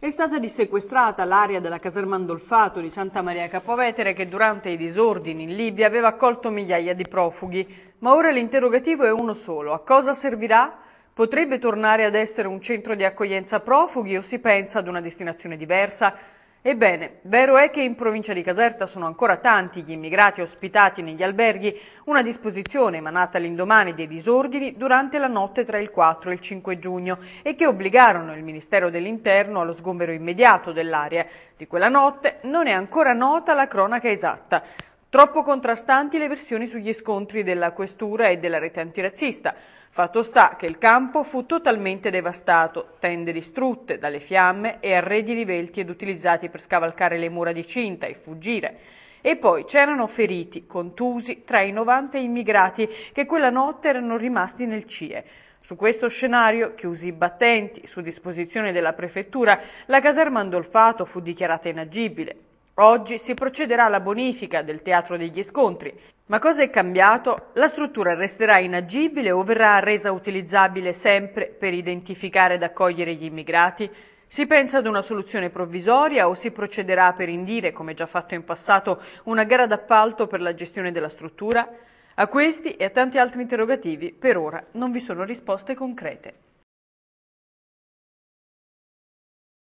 È stata dissequestrata l'area della caserma Andolfato di Santa Maria Capovetere che durante i disordini in Libia aveva accolto migliaia di profughi, ma ora l'interrogativo è uno solo. A cosa servirà? Potrebbe tornare ad essere un centro di accoglienza profughi o si pensa ad una destinazione diversa? Ebbene, vero è che in provincia di Caserta sono ancora tanti gli immigrati ospitati negli alberghi, una disposizione emanata all'indomani dei disordini durante la notte tra il 4 e il 5 giugno e che obbligarono il Ministero dell'Interno allo sgombero immediato dell'area. Di quella notte non è ancora nota la cronaca esatta. Troppo contrastanti le versioni sugli scontri della questura e della rete antirazzista. Fatto sta che il campo fu totalmente devastato, tende distrutte dalle fiamme e arredi rivelti ed utilizzati per scavalcare le mura di cinta e fuggire. E poi c'erano feriti, contusi, tra i 90 immigrati che quella notte erano rimasti nel CIE. Su questo scenario, chiusi i battenti, su disposizione della prefettura, la caserma Andolfato fu dichiarata inagibile. Oggi si procederà alla bonifica del teatro degli scontri, ma cosa è cambiato? La struttura resterà inagibile o verrà resa utilizzabile sempre per identificare ed accogliere gli immigrati? Si pensa ad una soluzione provvisoria o si procederà per indire, come già fatto in passato, una gara d'appalto per la gestione della struttura? A questi e a tanti altri interrogativi per ora non vi sono risposte concrete.